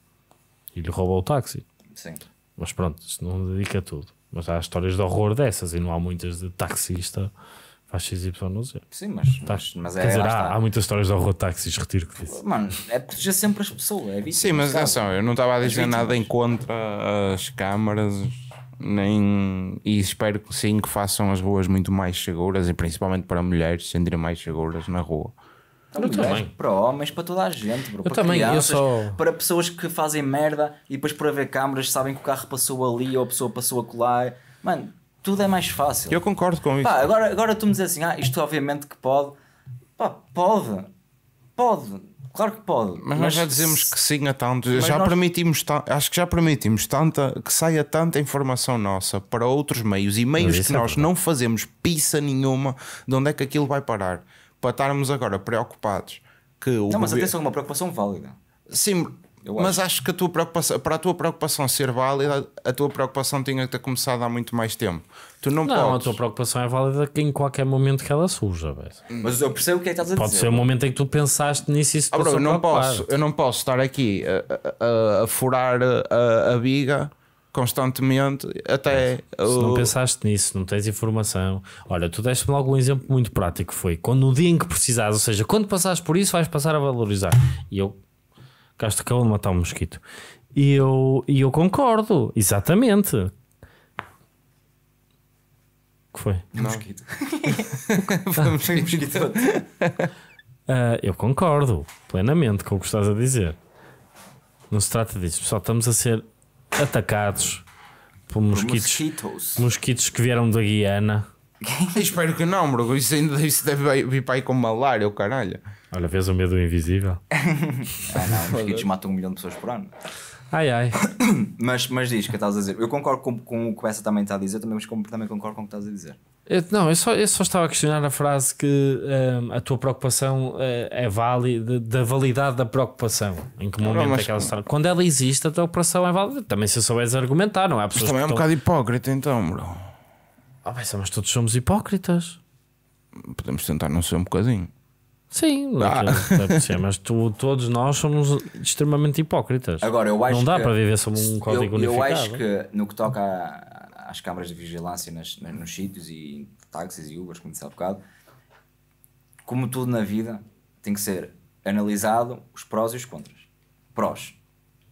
e lhe roubou o táxi. Sim. Mas pronto, isto não dedica a tudo. Mas há histórias de horror dessas e não há muitas de taxista faz XYZ. não Sim, mas, tá. mas, mas é, Quer dizer, há, há, muitas histórias de horror táxis, retiro que disse. Mano, é proteger sempre as pessoas, é Sim, mas atenção, eu não estava a é dizer nada em contra as câmaras, nem. E espero que sim, que façam as ruas muito mais seguras e principalmente para mulheres se sentirem mais seguras na rua. É eu também. Para homens, para toda a gente, bro. Eu para também, crianças, eu só... para pessoas que fazem merda e depois por haver câmaras sabem que o carro passou ali ou a pessoa passou a colar. Mano, tudo é mais fácil. Eu concordo com isso. Pá, agora, agora tu me dizes assim, ah, isto obviamente que pode. Pá, pode. Pode. Claro que pode. Mas, mas nós já dizemos que sim a tanto. Já nós... permitimos acho que já permitimos tanta que saia tanta informação nossa para outros meios e meios que é nós não fazemos pizza nenhuma de onde é que aquilo vai parar para estarmos agora preocupados que o. Não, mas atenção, uma preocupação válida. Sim, mas acho. que a tua preocupação, para a tua preocupação ser válida, a tua preocupação tinha que ter começado há muito mais tempo. Tu não, não podes... a tua preocupação é válida em qualquer momento que ela surja. Mas, hum. mas eu percebo o que é que estás a dizer. Pode ser o momento em que tu pensaste nisso e se ah, bro, eu não posso, Eu não posso estar aqui a, a, a furar a, a biga constantemente até. É, se o... não pensaste nisso, não tens informação. Olha, tu deste-me logo um exemplo muito prático: foi quando o dia em que precisares, ou seja, quando passares por isso, vais passar a valorizar. E eu. gasto cão de matar um mosquito. E eu, e eu concordo, exatamente. O que foi? Um Mosquito. foi um ah. mosquito. Uh, eu concordo plenamente com o que estás a dizer. Não se trata disso, pessoal. Estamos a ser atacados por mosquitos, mosquitos. mosquitos que vieram da Guiana. Espero que não, bro. Isso ainda isso deve vir para aí com malária, o caralho. Olha, vês o medo invisível? ah, não, mosquitos matam um milhão de pessoas por ano. Ai ai. mas, mas diz que estás a dizer. Eu concordo com, com o que essa também está a dizer, também, mas também concordo com o que estás a dizer. Eu, não, eu só, eu só estava a questionar a frase que um, ehm, a tua preocupação é, é válida, da validade da preocupação. Em que momento não, é que ela está? Quando ela existe, a tua preocupação é válida. Também se souberes argumentar, não é? Mas também é um estão... bocado hipócrita, então, bro. Ah, mas, mas todos somos hipócritas. Podemos tentar não ser um bocadinho. Sim, ah. mas tu, todos nós somos extremamente hipócritas. Agora, eu acho não dá que... para viver sob um código eu, unificado. Eu acho que no que toca a às câmaras de vigilância nas, nas, nos sítios e táxis e Ubers, como disse há bocado. Como tudo na vida, tem que ser analisado os prós e os contras. Prós.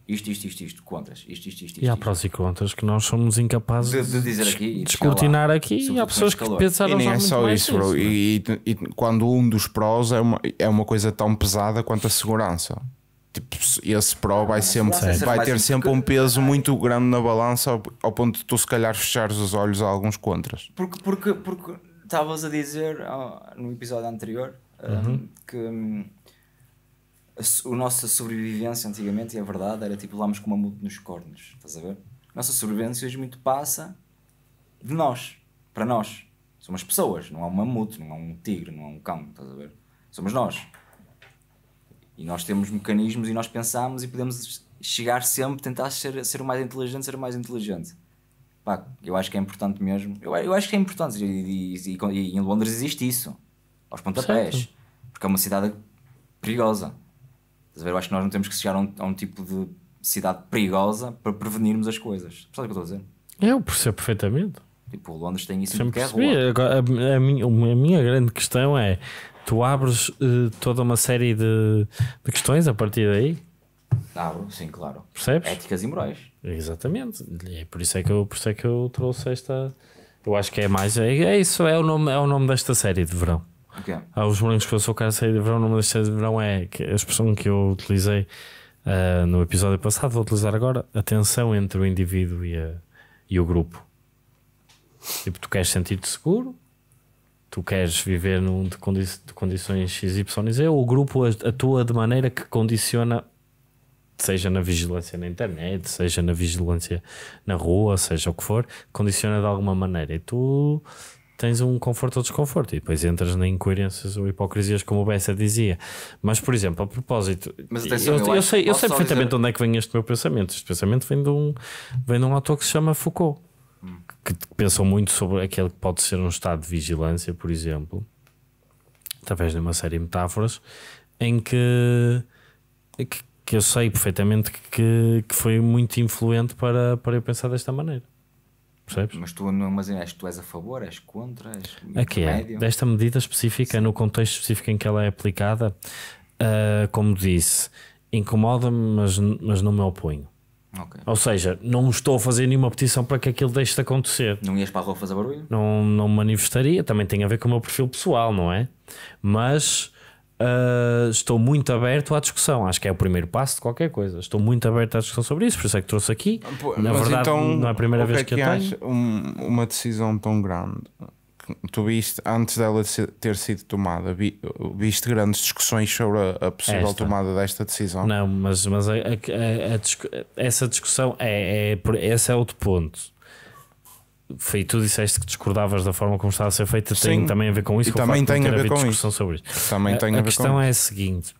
Isto, isto, isto, isto, contras. Isto, isto, isto, E há prós e contras que nós somos incapazes de, de dizer aqui. De descortinar lá, aqui e há pessoas que pensaram e nem é só isso, bro. E, é? e, e, quando um dos prós é uma, é uma coisa tão pesada quanto a segurança tipo, esse Pro ah, vai, sempre, vai ter sempre um peso muito grande na balança ao, ao, ponto de tu se calhar fechares os olhos a alguns contras. Porque estavas porque, porque a dizer oh, no episódio anterior uhum. um, que a, nossa sobrevivência antigamente, e é verdade, era tipo lámos com uma multa nos cornos, estás a ver? A nossa sobrevivência hoje muito passa de nós, para nós. Somos pessoas, não há um mamute, não há um tigre, não há um cão, estás a ver? Somos nós. E nós temos mecanismos e nós pensamos e podemos chegar sempre, tentar ser, ser o mais inteligente, ser o mais inteligente. Pá, eu acho que é importante mesmo. Eu, eu acho que é importante. E, e, e, em Londres existe isso. Aos pontapés. Certo. Porque é uma cidade perigosa. Eu acho que nós não temos que chegar a um, a um tipo de cidade perigosa para prevenirmos as coisas. sabe o que eu estou a dizer? Eu percebo perfeitamente. Tipo, Londres tem isso Sempre em qualquer é rua. a, a, minha, a minha grande questão é tu abres uh, toda uma série de, de questões a partir daí. Abro, sim, claro. Percebes? Éticas e morais. Exatamente. E é por isso é que eu, por isso é que eu trouxe esta. Eu acho que é mais. É, é isso, é o, nome, é o nome desta série de verão. Okay. Ah, os morangos que eu sou, cara, a série de verão. O nome desta série de verão é a expressão que eu utilizei uh, no episódio passado, vou utilizar agora. A tensão entre o indivíduo e, a, e o grupo. Tipo, tu queres sentir-te seguro, tu queres viver num de, condi de condições XYZ, ou o grupo atua de maneira que condiciona, seja na vigilância na internet, seja na vigilância na rua, seja o que for, condiciona de alguma maneira. E tu tens um conforto ou desconforto e depois entras em incoerências ou hipocrisias, como o Bessa dizia. Mas, por exemplo, a propósito, atenção, eu, eu, eu, sei, eu sei perfeitamente dizer... onde é que vem este meu pensamento. Este pensamento vem de um, vem de um autor que se chama Foucault que pensam muito sobre aquele que pode ser um estado de vigilância, por exemplo, através de uma série de metáforas, em que, que, que eu sei perfeitamente que, que foi muito influente para, para eu pensar desta maneira. Percebes? Mas tu não imaginas, tu és a favor, és contra, és Aqui é, desta medida específica, Sim. no contexto específico em que ela é aplicada, uh, como disse, incomoda-me, mas, mas não me oponho. Okay. Ou seja, não estou a fazer nenhuma petição para que aquilo deixe de acontecer. Não ias para a rua fazer barulho? Não, não manifestaria, também tem a ver com o meu perfil pessoal, não é? Mas uh, estou muito aberto à discussão. Acho que é o primeiro passo de qualquer coisa. Estou muito aberto à discussão sobre isso, por isso é que trouxe aqui. Pô, Na verdade, então, não é a primeira vez que, é que eu tenho. uma decisão tão grande tu viste, antes dela ter sido tomada, viste grandes discussões sobre a, possível Esta. tomada desta decisão? Não, mas, mas a, a, a, essa discussão é, é, esse é outro ponto. Foi, tu disseste que discordavas da forma como estava a ser feita, tem também a ver com isso. E também tem a ver com isso. Sobre isso. Também tem a, a ver questão com é a seguinte: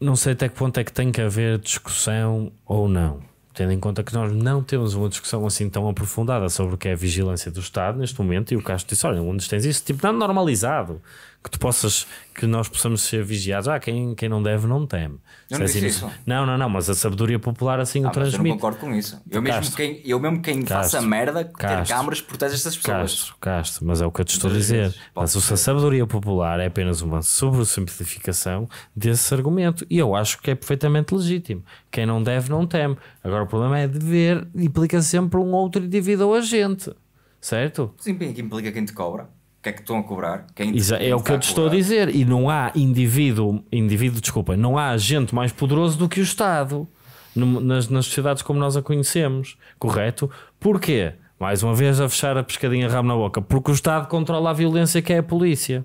não sei até que ponto é que tem que haver discussão ou não tendo em conta que nós não temos uma discussão assim tão aprofundada sobre o que é a vigilância do Estado neste momento, e o Castro disse: olha, onde tens isso? Tipo, não normalizado que tu possas, que nós possamos ser vigiados. Ah, quem, quem não deve não teme. Eu não, é assim, disse isso. não, não, não, mas a sabedoria popular assim ah, o transmite. eu não concordo com isso. Eu mesmo quem, eu mesmo quem Castro. faça merda, Castro. ter câmaras protege estas pessoas. Castro, Castro, mas é o que eu te estou a é dizer. Mas a sabedoria popular é apenas uma sobressimplificação desse argumento e eu acho que é perfeitamente legítimo. Quem não deve não teme. Agora o problema é dever implica sempre um outro indivíduo ou agente. Certo? Sim, é que implica quem te cobra que é que estão a cobrar? Quem é Exa é o que eu te estou a dizer. E não há indivíduo, indivíduo, desculpa, não há agente mais poderoso do que o Estado nas, nas sociedades como nós a conhecemos, correto? Porquê? Mais uma vez a fechar a pescadinha rabo na boca, porque o Estado controla a violência que é a polícia.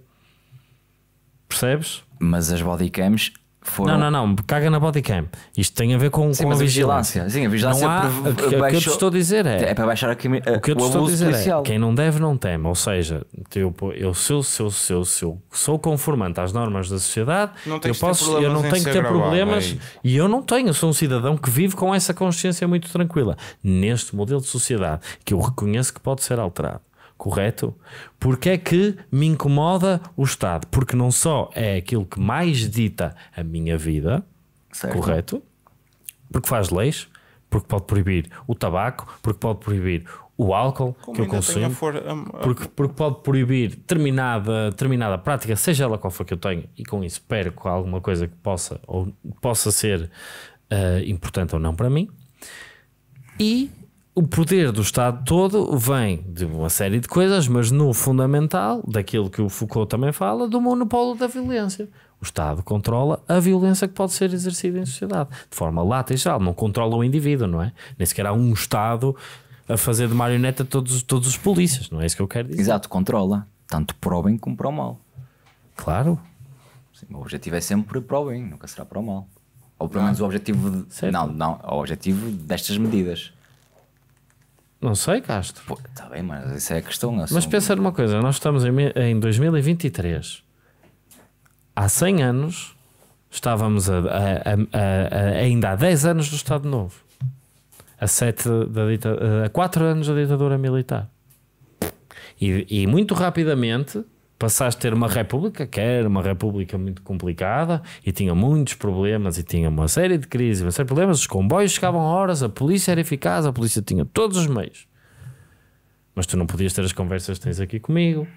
Percebes? Mas as bodycams foram... Não, não, não, caga na bodycam. Isto tem a ver com, Sim, com a, vigilância. vigilância. Sim, a vigilância não há, é o, baixou... o que eu te estou a dizer é, é para baixar a, a, o que eu te estou a dizer é, policial. é quem não deve não teme. Ou seja, eu, eu, se, eu, se, eu, se, eu, se eu sou conformante às normas da sociedade, eu, posso, eu não tenho que ter problemas aí. É e eu não tenho. sou um cidadão que vive com essa consciência muito tranquila. Neste modelo de sociedade que eu reconheço que pode ser alterado correto? Porque é que me incomoda o Estado? Porque não só é aquilo que mais dita a minha vida, certo. correto? Porque faz leis, porque pode proibir o tabaco, porque pode proibir o álcool Como que eu consumo, for, um, porque, porque pode proibir determinada, determinada prática, seja ela qual for que eu tenho, e com isso perco alguma coisa que possa, ou, possa ser uh, importante ou não para mim. E o poder do Estado todo vem de uma série de coisas, mas no fundamental, daquilo que o Foucault também fala, do monopólio da violência. O Estado controla a violência que pode ser exercida em sociedade, de forma lata e geral, não controla o indivíduo, não é? Nem sequer há um Estado a fazer de marioneta todos, todos os polícias, não é isso que eu quero dizer? Exato, controla, tanto para o bem como para o mal. Claro. Sim, o objetivo é sempre para o bem, nunca será para o mal. Ou pelo é? menos o objetivo de, não, não, o objetivo destas medidas não sei, Castro. Está bem, mas isso é a questão. Assumo. É mas pensa numa coisa: nós estamos em, em 2023. Há 100 anos estávamos a, a, a, ainda há 10 anos do Estado Novo, a, sete da dita, a 4 anos da ditadura militar. E, e muito rapidamente passaste a ter uma república que era uma república muito complicada e tinha muitos problemas e tinha uma série de crises, uma série de problemas, os comboios chegavam a horas, a polícia era eficaz, a polícia tinha todos os meios. Mas tu não podias ter as conversas que tens aqui comigo,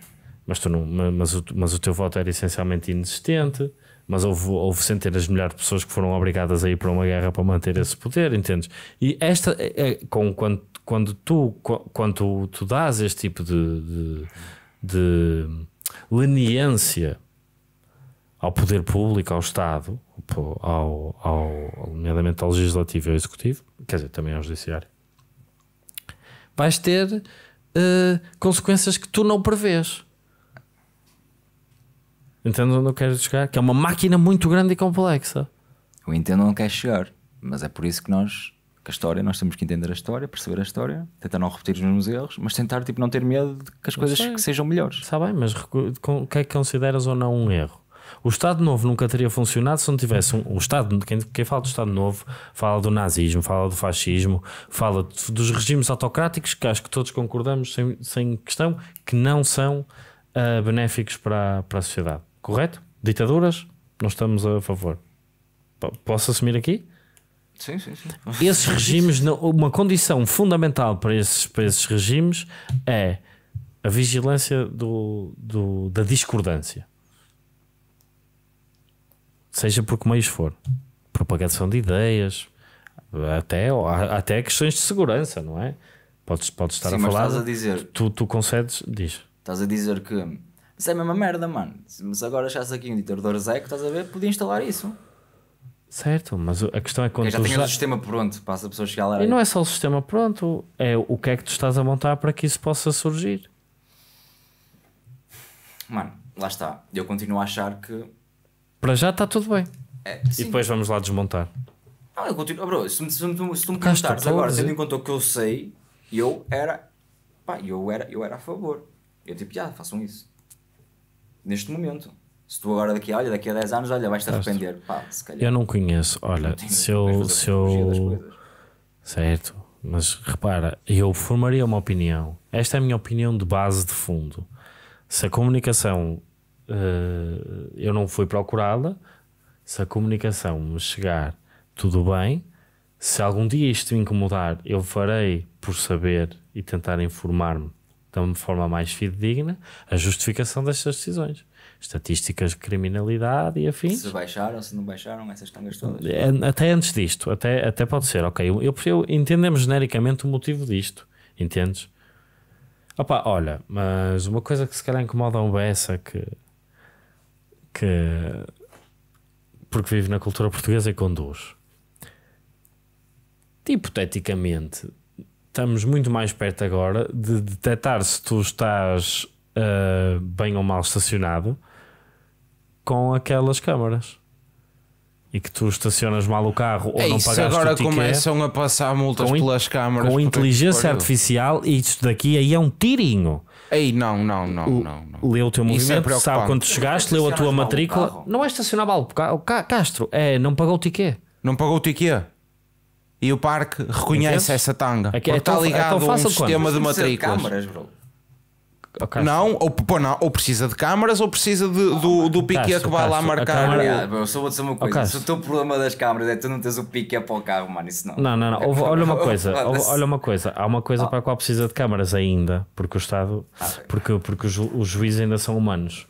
mas, tu não, mas, o, mas o teu voto era essencialmente inexistente, mas houve, houve centenas de milhares de pessoas que foram obrigadas a ir para uma guerra para manter esse poder, entendes? E esta, é, é com, quando, quando, tu, quando tu dás este tipo de, de, de leniência ao poder público, ao Estado, ao, ao, nomeadamente ao legislativo e ao executivo, quer dizer, também ao judiciário, vais ter uh, consequências que tu não prevês. Entendes onde eu quero chegar? Que é uma máquina muito grande e complexa. Eu entendo onde queres chegar, mas é por isso que nós que a história, nós temos que entender a história, perceber a história, tentar não repetir os mesmos erros, mas tentar tipo, não ter medo de que as coisas que sejam melhores. Está bem, mas o que é que consideras ou não um erro? O Estado Novo nunca teria funcionado se não tivesse um, o Estado. Quem, quem fala do Estado Novo fala do nazismo, fala do fascismo, fala de, dos regimes autocráticos que acho que todos concordamos sem, sem questão que não são uh, benéficos para, para a sociedade. Correto? Ditaduras, não estamos a favor. P posso assumir aqui? Sim, sim, sim. Esses regimes, uma condição fundamental para esses, para esses regimes é a vigilância do, do, da discordância. Seja por que meios for. Propagação de ideias, até, até questões de segurança, não é? Podes, podes estar sim, a falar. Estás a dizer, tu, tu concedes, diz. Estás a dizer que isso é a mesma merda, mano. Mas agora achasse aqui um editor do que estás a ver? Podia instalar isso. Certo, mas a questão é quando. Eu já tens já... o sistema pronto para as pessoas chegar lá. E não é só o sistema pronto, é o que é que tu estás a montar para que isso possa surgir. Mano, lá está. Eu continuo a achar que. Para já está tudo bem. É, e depois vamos lá desmontar. Não, eu continuo. Oh, bro, se, me, se, se tu me perguntares tá agora, tendo em conta o que eu sei, eu era. Pá, eu era, eu era a favor. Eu tipo, já, façam isso. Neste momento. Se tu agora daqui, olha, daqui a 10 anos, olha, vais-te arrepender. Pá, eu não conheço, olha, não se eu. Se eu... Certo, mas repara, eu formaria uma opinião. Esta é a minha opinião de base de fundo. Se a comunicação. Uh, eu não fui procurá-la. Se a comunicação me chegar, tudo bem. Se algum dia isto me incomodar, eu farei por saber e tentar informar-me de uma forma mais fidedigna a justificação destas decisões estatísticas de criminalidade e afins. Se baixaram, se não baixaram, essas tangas todas. É, até antes disto, até, até pode ser, ok. Eu, eu, eu entendemos genericamente o motivo disto, entendes? Opa, olha, mas uma coisa que se calhar incomoda um Bessa é que. que. porque vive na cultura portuguesa e conduz. Hipoteticamente, estamos muito mais perto agora de detectar se tu estás uh, bem ou mal estacionado com aquelas câmaras e que tu estacionas mal o carro ou é não pagaste agora o ticket, começam a passar multas pelas câmaras com inteligência artificial e isto daqui aí é um tirinho Ei, não, não, não, não, não. Lê o teu é movimento, é sabe quando chegaste, leu a tua matrícula. Não é estacionar mal o Castro, é, não pagou o ticket. Não pagou o ticket. E o parque reconhece Entendes? essa tanga. É que é tão, está é ligado é tão fácil um sistema quando? de matrículas. Câmaras, bro. Okay. Não, ou, pô, não, ou precisa de câmaras ou precisa de, oh, do, do que vai lá marcar. Câmara... Yeah, eu só vou dizer uma coisa: oh, se o teu problema das câmaras é que tu não tens o pique para o carro, mano, isso não. Não, não, não. Houve, olha uma coisa, houve, olha uma coisa, há uma coisa oh. para a qual precisa de câmaras ainda, porque o Estado, ah, porque, porque os, os juízes ainda são humanos.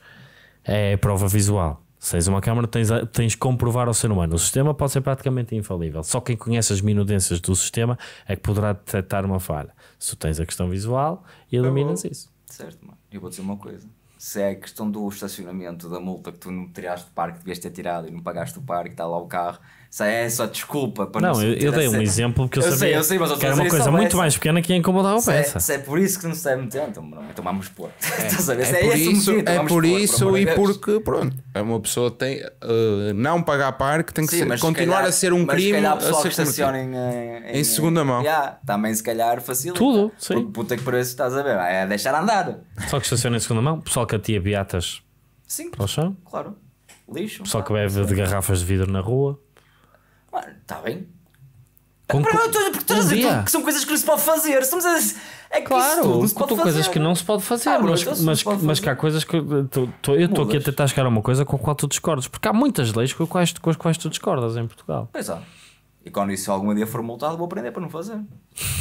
É prova visual. Se tens uma câmara, tens, tens de comprovar ao ser humano. O sistema pode ser praticamente infalível. Só quem conhece as minudências do sistema é que poderá detectar uma falha. Se tu tens a questão visual, eliminas isso. Eu vou dizer uma coisa. Se é a questão do estacionamento, da multa que tu não tiraste do parque, devias ter tirado e não pagaste o parque, está lá o carro, isso é só desculpa para não. Não, eu, eu dei um exemplo porque eu, eu sabia sei, eu sei, mas eu que era uma coisa muito essa. mais pequena que incomodar o é, peça. Se é, por isso que não se deve meter, então, não, então vamos pôr. É, é, é, por isso, motivo, é por isso por, por e porque, pronto, é uma pessoa tem. Uh, não pagar parque tem que Sim, ser, continuar calhar, a ser um crime. Se a pessoa que estaciona em, eh, em, em, segunda mão. Yeah, também se calhar facilita. Tudo, sim. Porque puta que preço estás a ver, é deixar andar. só que estaciona em segunda mão, pessoal que atia beatas Sim, para o chão. Claro. Lixo. Pessoal que bebe é. de garrafas de vidro na rua está bem. É com, Para porque estás um a dizer dia. que são coisas que não se pode fazer. Estamos a dizer, é claro, são coisas que não se pode fazer, ah, mas, então mas, pode mas fazer. que há coisas que tu, tu, eu estou eh, aqui a tentar chegar a uma coisa com a qual tu discordas, porque há muitas leis com as quais, com as quais tu discordas em Portugal. Pois é. E quando isso algum dia for multado, vou aprender para não fazer.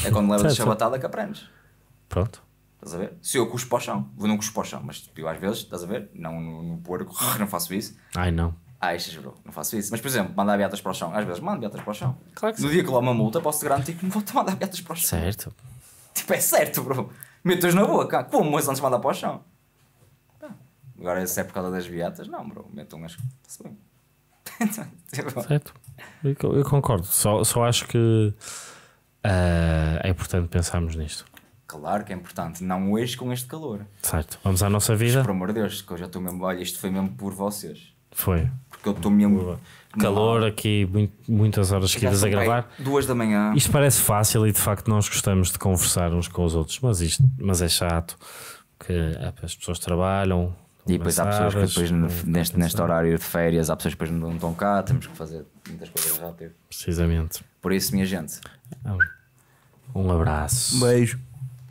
É quando levas a chabatada que aprendes. Pronto. Estás a ver? Se eu cuspo ao chão, vou não cuspo ao chão, mas eu tipo, às vezes, estás a ver? Não no, no porco, não faço isso. Ai não. Ah, isto juro, não faço isso. Mas, por exemplo, mandar beatas para o chão. Às vezes mando beatas para o chão. Claro que no sim. dia que lá uma multa, posso garantir que tipo, não vou mandar beatas para o chão. Certo. Tipo, é certo, bro. Metas na boca. Como mas antes de mandar para o chão? Agora, se é por causa das beatas, não, bro. Metam as. bem. certo. Eu, eu, concordo. Só, só acho que uh, é importante pensarmos nisto. Claro que é importante, não hoje com este calor. Certo, vamos à nossa vida. Mas, por amor de Deus, que eu já estou mesmo. Olha, isto foi mesmo por vocês. Foi porque eu estou mesmo. Calor aqui, muitas horas seguidas a gravar. Duas da manhã. Isto parece fácil e de facto nós gostamos de conversar uns com os outros, mas, isto, mas é chato, que ah, as pessoas trabalham. E depois há pessoas que depois neste, neste, neste horário de férias há pessoas que depois não estão cá, temos que fazer muitas coisas rápido. Precisamente. Por isso, minha gente. Um abraço. Um beijo.